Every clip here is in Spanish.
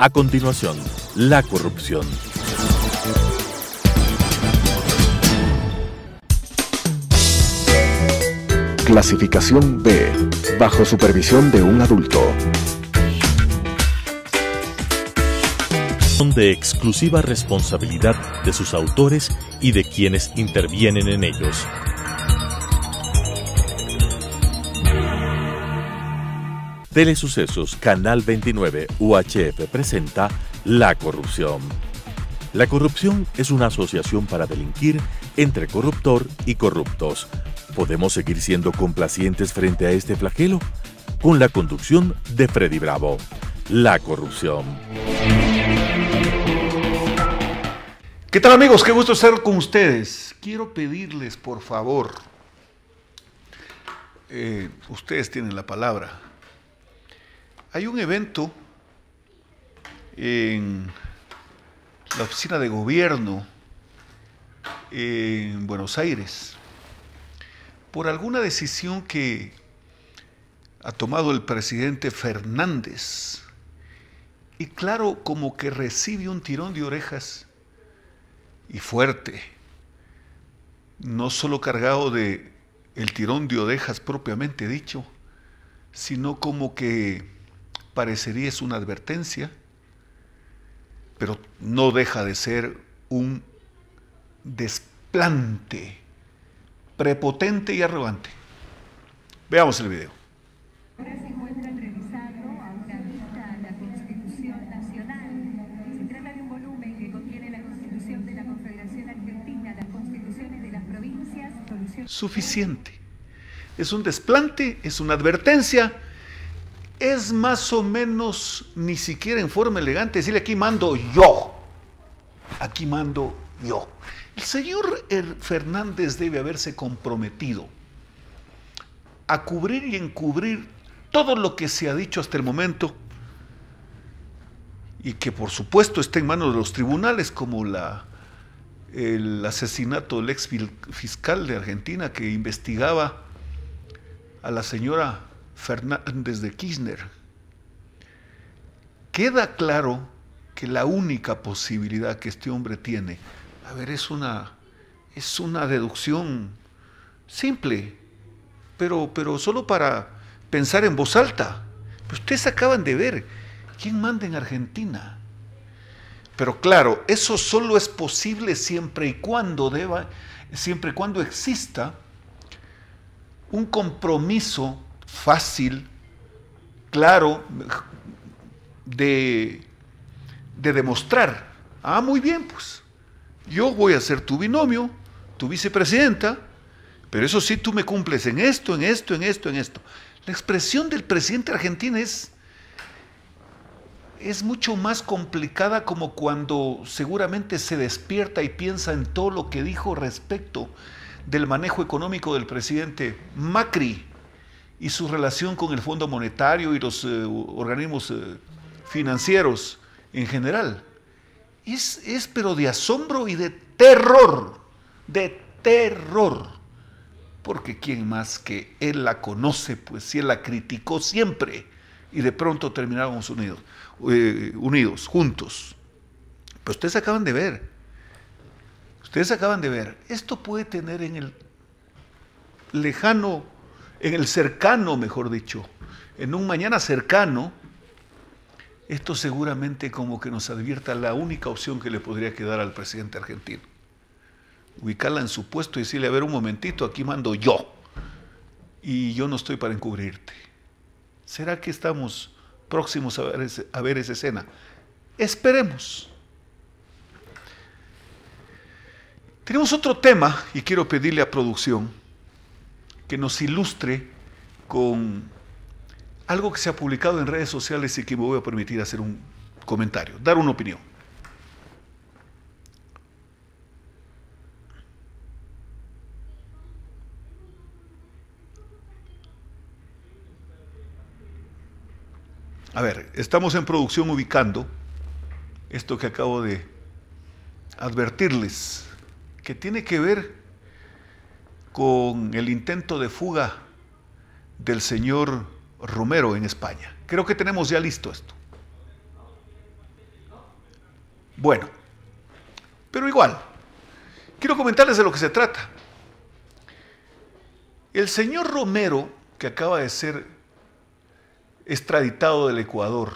A continuación, la corrupción. Clasificación B, bajo supervisión de un adulto. Son de exclusiva responsabilidad de sus autores y de quienes intervienen en ellos. Telesucesos Canal 29 UHF presenta La Corrupción. La corrupción es una asociación para delinquir entre corruptor y corruptos. ¿Podemos seguir siendo complacientes frente a este flagelo? Con la conducción de Freddy Bravo. La corrupción. ¿Qué tal amigos? Qué gusto estar con ustedes. Quiero pedirles, por favor, eh, ustedes tienen la palabra hay un evento en la oficina de gobierno en Buenos Aires por alguna decisión que ha tomado el presidente Fernández. Y claro, como que recibe un tirón de orejas y fuerte, no solo cargado de el tirón de orejas propiamente dicho, sino como que parecería es una advertencia, pero no deja de ser un desplante prepotente y arrogante. Veamos el video. suficiente. Es un desplante, es una advertencia, es más o menos ni siquiera en forma elegante decirle aquí mando yo. Aquí mando yo. El señor er Fernández debe haberse comprometido a cubrir y encubrir todo lo que se ha dicho hasta el momento y que por supuesto está en manos de los tribunales como la, el asesinato del ex fiscal de Argentina que investigaba a la señora Fernández de Kirchner, queda claro que la única posibilidad que este hombre tiene, a ver, es una, es una deducción simple, pero, pero solo para pensar en voz alta. ustedes acaban de ver quién manda en Argentina. Pero claro, eso solo es posible siempre y cuando deba, siempre y cuando exista un compromiso fácil, claro, de, de demostrar. Ah, muy bien, pues. Yo voy a ser tu binomio, tu vicepresidenta, pero eso sí, tú me cumples en esto, en esto, en esto, en esto. La expresión del presidente argentino es, es mucho más complicada como cuando seguramente se despierta y piensa en todo lo que dijo respecto del manejo económico del presidente Macri y su relación con el Fondo Monetario y los eh, organismos eh, financieros en general. Es, es pero de asombro y de terror, de terror. Porque quién más que él la conoce, pues si él la criticó siempre y de pronto terminaron unidos, eh, unidos, juntos. pues ustedes acaban de ver, ustedes acaban de ver, esto puede tener en el lejano en el cercano, mejor dicho, en un mañana cercano, esto seguramente como que nos advierta la única opción que le podría quedar al presidente argentino. Ubicarla en su puesto y decirle, a ver un momentito, aquí mando yo. Y yo no estoy para encubrirte. ¿Será que estamos próximos a ver, a ver esa escena? Esperemos. Tenemos otro tema y quiero pedirle a producción que nos ilustre con algo que se ha publicado en redes sociales y que me voy a permitir hacer un comentario, dar una opinión. A ver, estamos en producción ubicando esto que acabo de advertirles, que tiene que ver con el intento de fuga del señor Romero en España. Creo que tenemos ya listo esto. Bueno, pero igual, quiero comentarles de lo que se trata. El señor Romero, que acaba de ser extraditado del Ecuador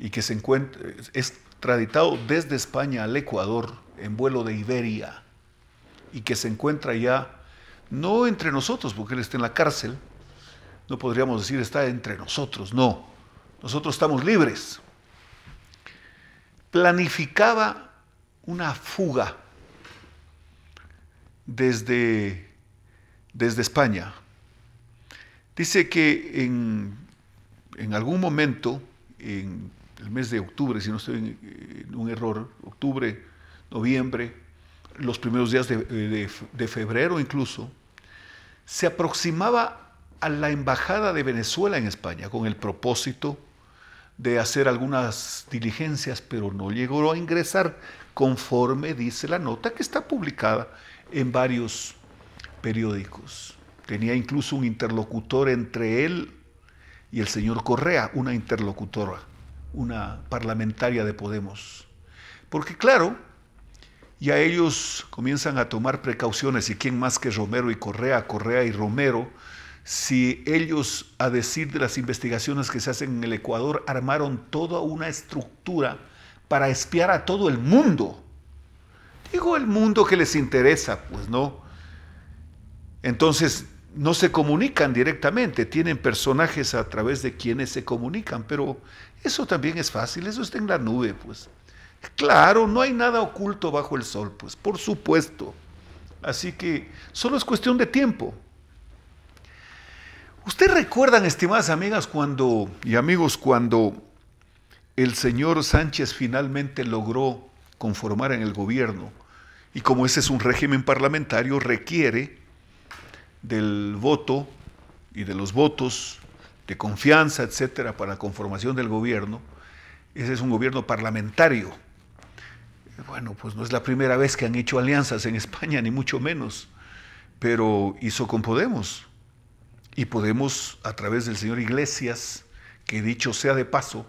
y que se encuentra extraditado desde España al Ecuador en vuelo de Iberia y que se encuentra ya no entre nosotros, porque Él está en la cárcel. No podríamos decir está entre nosotros, no. Nosotros estamos libres. Planificaba una fuga desde, desde España. Dice que en, algún momento, en el mes de octubre, si no estoy en, un error, octubre, noviembre, los primeros días de febrero incluso, se aproximaba a la Embajada de Venezuela en España con el propósito de hacer algunas diligencias, pero no llegó a ingresar conforme dice la nota que está publicada en varios periódicos. Tenía incluso un interlocutor entre él y el señor Correa, una interlocutora, una parlamentaria de Podemos. Porque claro, y a ellos comienzan a tomar precauciones, y quién más que Romero y Correa, Correa y Romero, si ellos, a decir de las investigaciones que se hacen en el Ecuador, armaron toda una estructura para espiar a todo el mundo. Digo el mundo que les interesa, pues no. Entonces, no se comunican directamente, tienen personajes a través de quienes se comunican, pero eso también es fácil, eso está en la nube, pues. Claro, no hay nada oculto bajo el sol, pues, por supuesto. Así que solo es cuestión de tiempo. Ustedes recuerdan, estimadas amigas, cuando y amigos, cuando el señor Sánchez finalmente logró conformar en el gobierno, y como ese es un régimen parlamentario, requiere del voto y de los votos de confianza, etcétera, para la conformación del gobierno. Ese es un gobierno parlamentario. Bueno, pues no es la primera vez que han hecho alianzas en España, ni mucho menos, pero hizo con Podemos. Y Podemos, a través del señor Iglesias, que dicho sea de paso,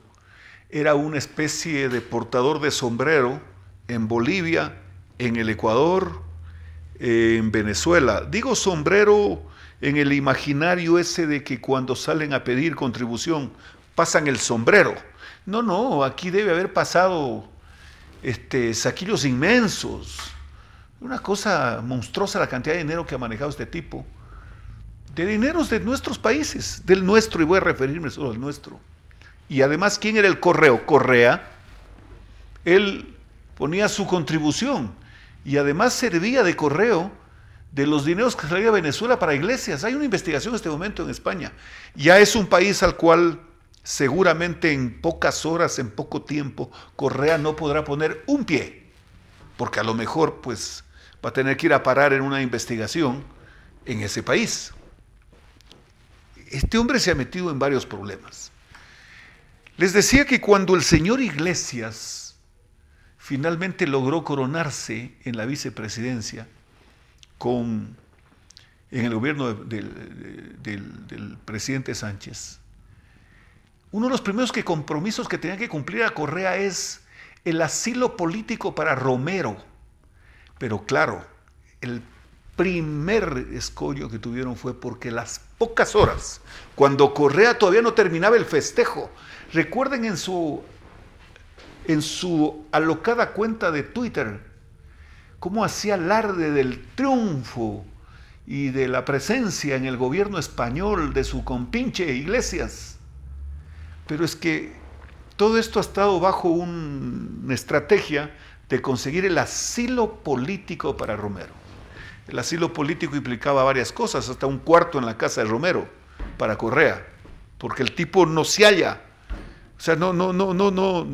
era una especie de portador de sombrero en Bolivia, en el Ecuador, en Venezuela. Digo sombrero en el imaginario ese de que cuando salen a pedir contribución pasan el sombrero. No, no, aquí debe haber pasado este, saquillos inmensos. Una cosa monstruosa la cantidad de dinero que ha manejado este tipo. De dineros de nuestros países, del nuestro, y voy a referirme solo al nuestro. Y además, ¿quién era el correo? Correa. Él ponía su contribución y además servía de correo de los dineros que salía Venezuela para iglesias. Hay una investigación en este momento en España. Ya es un país al cual Seguramente en pocas horas, en poco tiempo, Correa no podrá poner un pie, porque a lo mejor pues va a tener que ir a parar en una investigación en ese país. Este hombre se ha metido en varios problemas. Les decía que cuando el señor Iglesias finalmente logró coronarse en la vicepresidencia con en el gobierno del presidente Sánchez, uno de los primeros compromisos que tenía que cumplir a Correa es el asilo político para Romero. Pero claro, el primer escollo que tuvieron fue porque las pocas horas, cuando Correa todavía no terminaba el festejo, recuerden en su, en su alocada cuenta de Twitter, cómo hacía alarde del triunfo y de la presencia en el gobierno español de su compinche Iglesias. Pero es que todo esto ha estado bajo una estrategia de conseguir el asilo político para Romero. El asilo político implicaba varias cosas, hasta un cuarto en la casa de Romero para Correa, porque el tipo no se halla. O sea, no, no, no, no, no.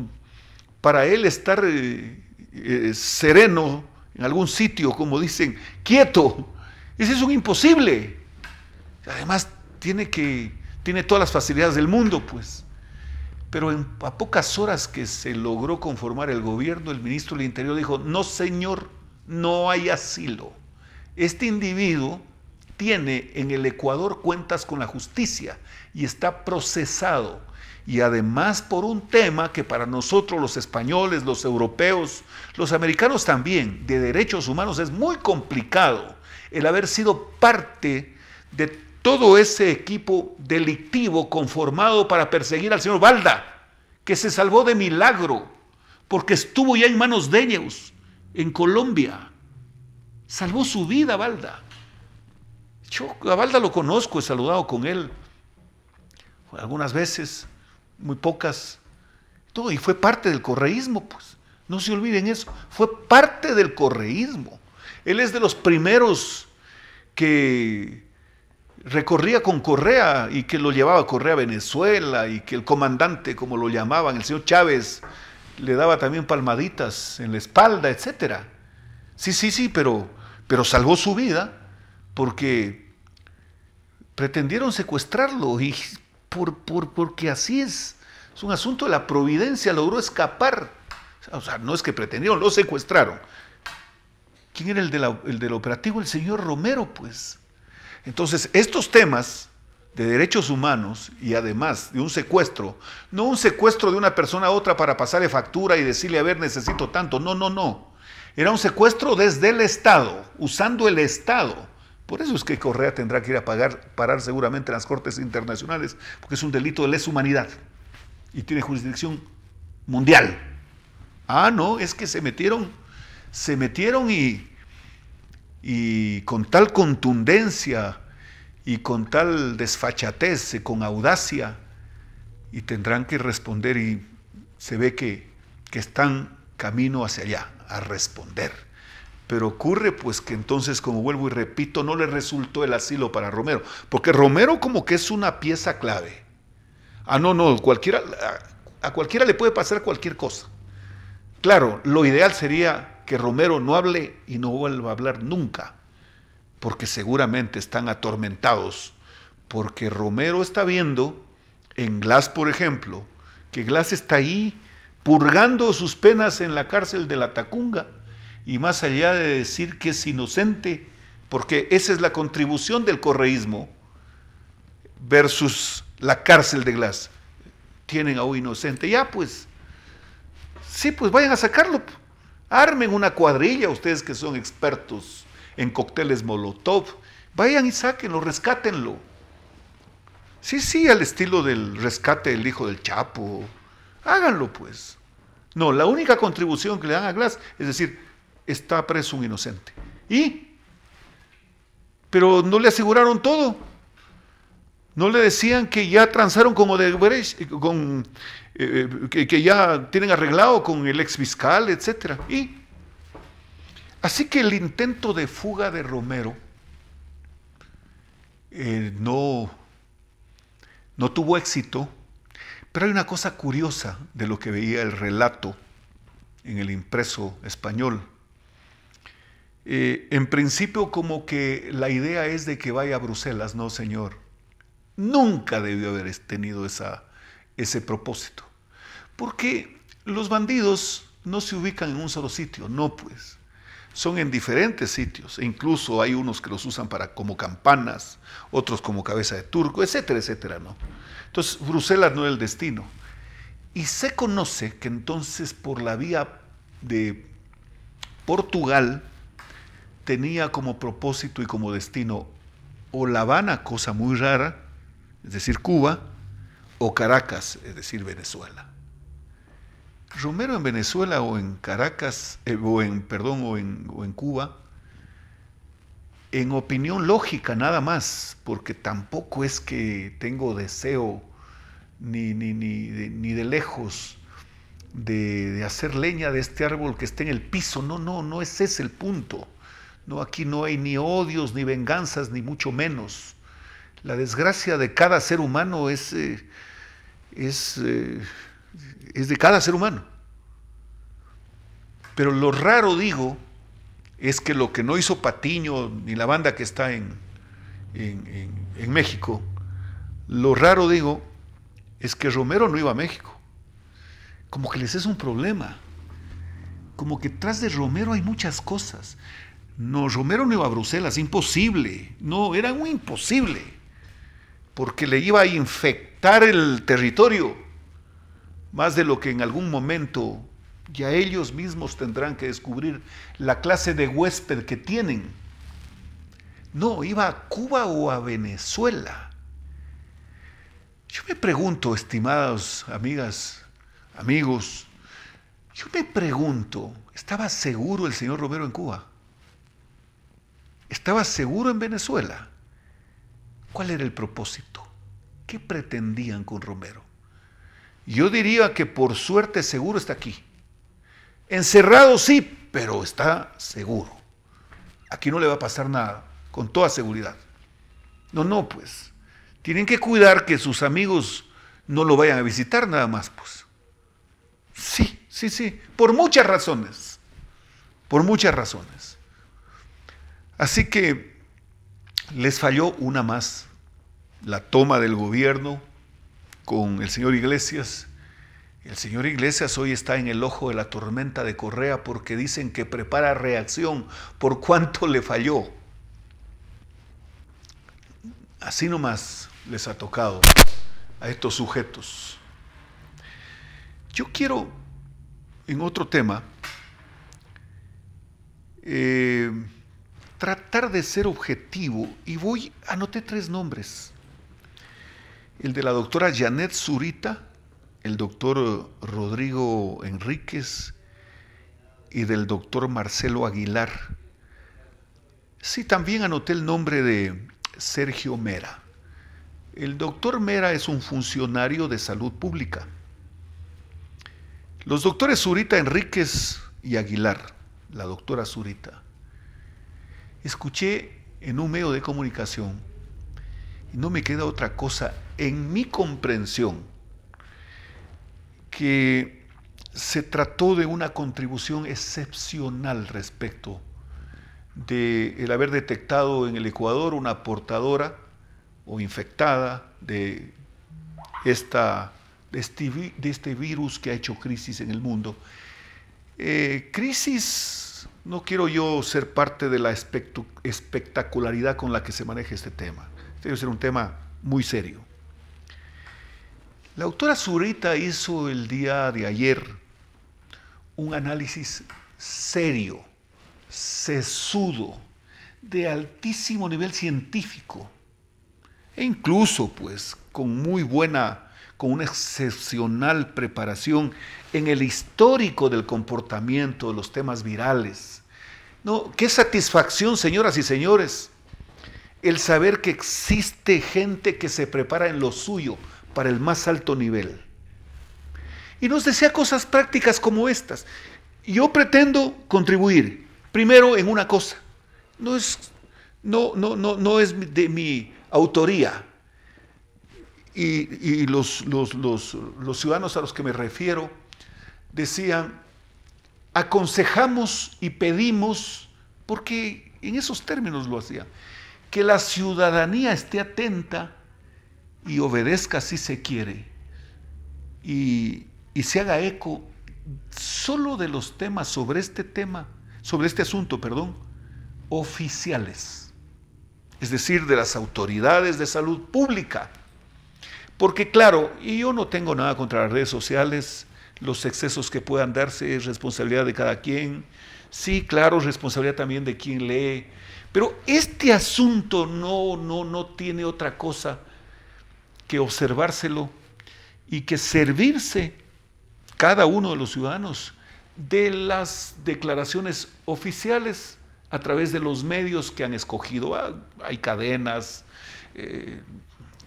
Para él estar eh, eh, sereno en algún sitio, como dicen, quieto, ese es un imposible. Además, tiene que, tiene todas las facilidades del mundo, pues. Pero en, a pocas horas que se logró conformar el gobierno, el ministro del Interior dijo, no señor, no hay asilo. Este individuo tiene en el Ecuador cuentas con la justicia y está procesado. Y además por un tema que para nosotros los españoles, los europeos, los americanos también, de derechos humanos, es muy complicado. El haber sido parte de todo ese equipo delictivo conformado para perseguir al señor Valda, que se salvó de milagro, porque estuvo ya en manos de ellos, en Colombia. Salvó su vida Valda. Yo a Valda lo conozco, he saludado con él algunas veces, muy pocas. y fue parte del correísmo, pues. No se olviden eso. Fue parte del correísmo. Él es de los primeros que recorría con Correa y que lo llevaba Correa a Venezuela y que el comandante, como lo llamaban, el señor Chávez, le daba también palmaditas en la espalda, etcétera. Sí, sí, sí, pero, pero salvó su vida porque pretendieron secuestrarlo y por, porque así es. Es un asunto de la providencia, logró escapar. O sea, no es que pretendieron, lo secuestraron. ¿Quién era el del operativo? El señor Romero, pues. Entonces, estos temas de derechos humanos y además de un secuestro, no un secuestro de una persona a otra para pasarle factura y decirle, a ver, necesito tanto, no, no, no. Era un secuestro desde el Estado, usando el Estado. Por eso es que Correa tendrá que ir a pagar, parar seguramente las Cortes Internacionales, porque es un delito de lesa humanidad y tiene jurisdicción mundial. Ah, no, es que se metieron, se metieron y y con tal contundencia y con tal desfachatez, y eh, con audacia, y tendrán que responder y se ve que, están camino hacia allá, a responder. Pero ocurre pues que entonces, como vuelvo y repito, no le resultó el asilo para Romero, porque Romero como que es una pieza clave. Ah, no, no, a cualquiera le puede pasar cualquier cosa. Claro, lo ideal sería que Romero no hable y no vuelva a hablar nunca, porque seguramente están atormentados, porque Romero está viendo en Glass, por ejemplo, que Glass está ahí purgando sus penas en la cárcel de la Tacunga, y más allá de decir que es inocente, porque esa es la contribución del correísmo versus la cárcel de Glass. Tienen a un inocente, ya pues, sí, pues vayan a sacarlo, Armen una cuadrilla, ustedes que son expertos en cócteles Molotov. Vayan y sáquenlo, rescátenlo. Sí, sí, al estilo del rescate del hijo del Chapo. Háganlo, pues. No, la única contribución que le dan a Glass es decir, está preso un inocente. ¿Y? Pero no le aseguraron todo no le decían que ya transaron como Odebrecht, eh, eh, eh, que, ya tienen arreglado con el ex fiscal, etc. Y, así que el intento de fuga de Romero no, no tuvo éxito, pero hay una cosa curiosa de lo que veía el relato en el impreso español. en principio como que la idea es de que vaya a Bruselas, no señor. Nunca debió haber tenido esa, ese propósito. Porque los bandidos no se ubican en un solo sitio, no pues. Son en diferentes sitios, e incluso hay unos que los usan para, como campanas, otros como cabeza de turco, etcétera, etcétera, ¿no? Entonces, Bruselas no era el destino. Y se conoce que entonces por la vía de Portugal tenía como propósito y como destino o La Habana, cosa muy rara, es decir, Cuba, o Caracas, es decir, Venezuela. Romero en Venezuela o en Caracas, eh, o en, perdón, o en, o en Cuba, en opinión lógica nada más, porque tampoco es que tengo deseo ni, ni, de, lejos de, hacer leña de este árbol que esté en el piso. No, no, no es ese el punto. No, aquí no hay ni odios, ni venganzas, ni mucho menos. La desgracia de cada ser humano es, eh, eh, es, de cada ser humano. Pero lo raro, digo, es que lo que no hizo Patiño ni la banda que está en, en, México, lo raro, digo, es que Romero no iba a México. Como que les es un problema. Como que tras de Romero hay muchas cosas. No, Romero no iba a Bruselas, imposible. No, era un imposible porque le iba a infectar el territorio, más de lo que en algún momento ya ellos mismos tendrán que descubrir la clase de huésped que tienen. No, iba a Cuba o a Venezuela. Yo me pregunto, estimadas amigas, amigos, yo me pregunto, ¿estaba seguro el señor Romero en Cuba? ¿Estaba seguro en Venezuela? ¿Cuál era el propósito? ¿Qué pretendían con Romero? Yo diría que por suerte seguro está aquí. Encerrado sí, pero está seguro. Aquí no le va a pasar nada, con toda seguridad. No, no, pues. Tienen que cuidar que sus amigos no lo vayan a visitar nada más, pues. Sí, sí, sí, por muchas razones. Por muchas razones. Así que les falló una más, la toma del gobierno con el señor Iglesias. El señor Iglesias hoy está en el ojo de la tormenta de Correa porque dicen que prepara reacción por cuánto le falló. Así nomás les ha tocado a estos sujetos. Yo quiero, en otro tema, eh, tratar de ser objetivo y voy, anoté tres nombres. El de la doctora Janet Zurita, el doctor eh, Rodrigo Enríquez y del doctor Marcelo Aguilar. Sí, también anoté el nombre de Sergio Mera. El doctor Mera es un funcionario de salud pública. Los doctores Zurita Enríquez y Aguilar, la doctora Zurita, escuché en un medio de comunicación, y no me queda otra cosa en mi comprensión, que se trató de una contribución excepcional respecto de el haber detectado en el Ecuador una portadora o infectada de, esta, de, este, este virus que ha hecho crisis en el mundo. Eh, crisis no quiero yo ser parte de la espectacularidad con la que se maneja este tema. Este debe ser un tema muy serio. La autora Zurita hizo el día de ayer un análisis serio, sesudo, de altísimo nivel científico e incluso pues con muy buena con una excepcional preparación en el histórico del comportamiento de los temas virales. No, qué satisfacción, señoras y señores, el saber que existe gente que se prepara en lo suyo para el más alto nivel. Y nos decía cosas prácticas como estas. Yo pretendo contribuir, primero en una cosa. No es, no, no, no es de mi autoría, y, los, los, ciudadanos a los que me refiero decían, aconsejamos y pedimos, porque en esos términos lo hacían, que la ciudadanía esté atenta y obedezca si se quiere y, y, se haga eco solo de los temas sobre este tema, sobre este asunto, perdón, oficiales, es decir, de las autoridades de salud pública, porque claro, y yo no tengo nada contra las redes sociales, los excesos que puedan darse es responsabilidad de cada quien. Sí, claro, responsabilidad también de quien lee. Pero este asunto no, no, no tiene otra cosa que observárselo y que servirse cada uno de los ciudadanos de las declaraciones oficiales a través de los medios que han escogido. Ah, hay cadenas, eh,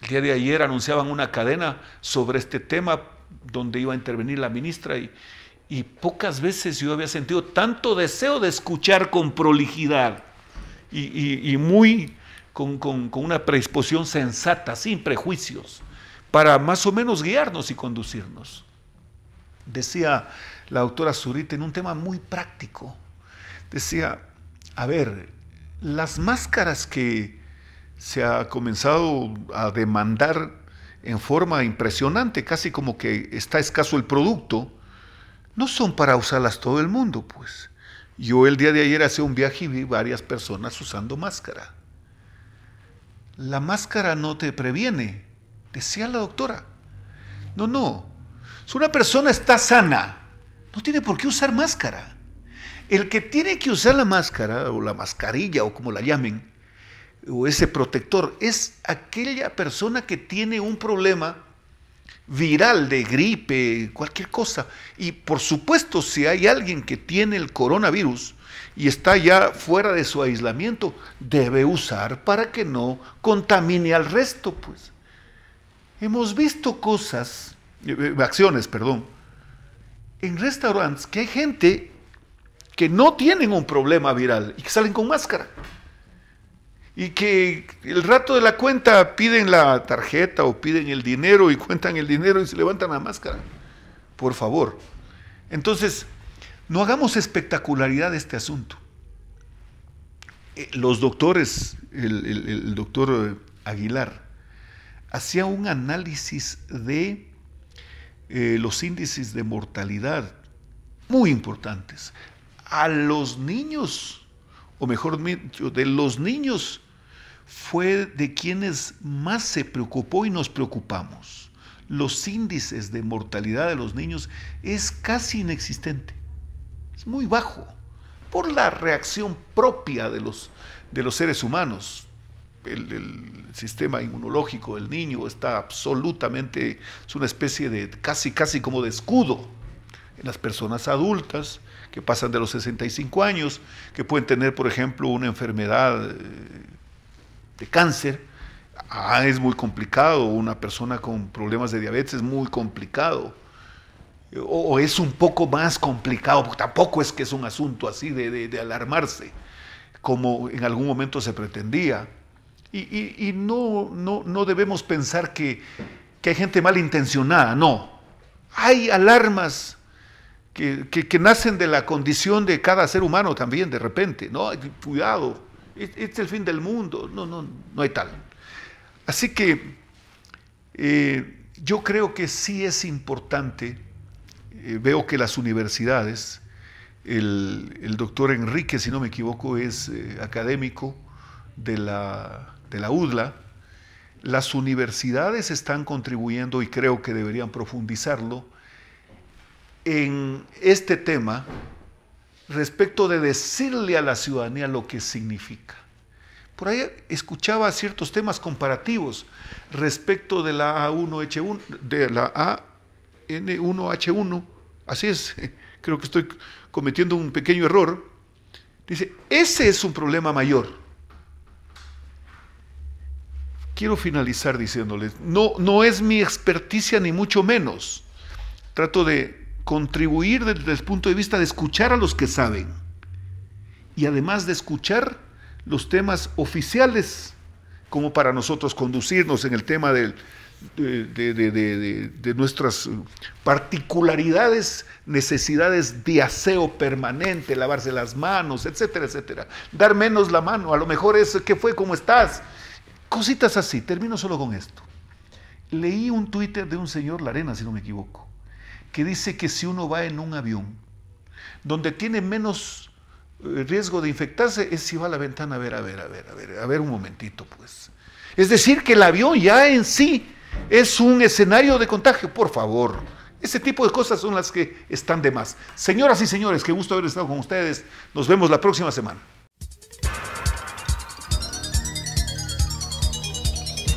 el día de ayer anunciaban una cadena sobre este tema donde iba a intervenir la ministra y, pocas veces yo había sentido tanto deseo de escuchar con prolijidad y, muy con, con, una predisposición sensata, sin prejuicios, para más o menos guiarnos y conducirnos. Decía la doctora Zurita en un tema muy práctico, decía, a ver, las máscaras que se ha comenzado a demandar en forma impresionante, casi como que está escaso el producto, no son para usarlas todo el mundo, pues. Yo el día de ayer hice un viaje y vi varias personas usando máscara. La máscara no te previene, decía la doctora. No, no. Si una persona está sana, no tiene por qué usar máscara. El que tiene que usar la máscara o la mascarilla o como la llamen, o ese protector es aquella persona que tiene un problema viral de gripe, cualquier cosa. Y por supuesto, si hay alguien que tiene el coronavirus y está ya fuera de su aislamiento, debe usar para que no contamine al resto, pues. Hemos visto cosas, eh, eh, acciones, perdón, en restaurantes que hay gente que no tienen un problema viral y que salen con máscara y que el rato de la cuenta piden la tarjeta o piden el dinero y cuentan el dinero y se levantan la máscara. Por favor. Entonces, no hagamos espectacularidad de este asunto. Eh, los doctores, el, doctor eh, Aguilar, hacía un análisis de eh, los índices de mortalidad muy importantes. A los niños, o mejor dicho, de los niños fue de quienes más se preocupó y nos preocupamos. Los índices de mortalidad de los niños es casi inexistente, es muy bajo, por la reacción propia de los, de los seres humanos. El, sistema inmunológico del niño está absolutamente, es una especie de casi, casi como de escudo. En las personas adultas que pasan de los 65 años, que pueden tener, por ejemplo, una enfermedad... Eh, de cáncer, ah, es muy complicado. Una persona con problemas de diabetes es muy complicado. O, es un poco más complicado, porque tampoco es que es un asunto así de, alarmarse, como en algún momento se pretendía. Y, no, no, debemos pensar que, hay gente malintencionada, no. Hay alarmas que, que, nacen de la condición de cada ser humano también, de repente. No, cuidado, es el fin del mundo, no, no, no hay tal. Así que eh, yo creo que sí es importante, eh, veo que las universidades, el, doctor Enrique, si no me equivoco, es eh, académico de la, de la UDLA, las universidades están contribuyendo y creo que deberían profundizarlo en este tema respecto de decirle a la ciudadanía lo que significa. Por ahí escuchaba ciertos temas comparativos respecto de la A1H1, de la AN1H1. Así es, creo que estoy cometiendo un pequeño error. Dice, ese es un problema mayor. Quiero finalizar diciéndoles, no, no es mi experticia ni mucho menos. Trato de contribuir desde el punto de vista de escuchar a los que saben y además de escuchar los temas oficiales como para nosotros conducirnos en el tema de, nuestras particularidades, necesidades de aseo permanente, lavarse las manos, etcétera, etcétera. Dar menos la mano, a lo mejor es que fue, como estás. Cositas así, termino solo con esto. Leí un Twitter de un señor Larena, si no me equivoco, que dice que si uno va en un avión, donde tiene menos eh, riesgo de infectarse es si va a la ventana a ver, a ver, a ver, a ver, a ver un momentito, pues. Es decir, que el avión ya en sí es un escenario de contagio, por favor. Ese tipo de cosas son las que están de más. Señoras y señores, qué gusto haber estado con ustedes. Nos vemos la próxima semana.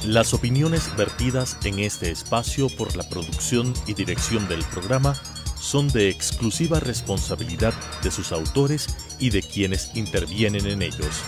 Las opiniones vertidas en este espacio por la producción y dirección del programa son de exclusiva responsabilidad de sus autores y de quienes intervienen en ellos.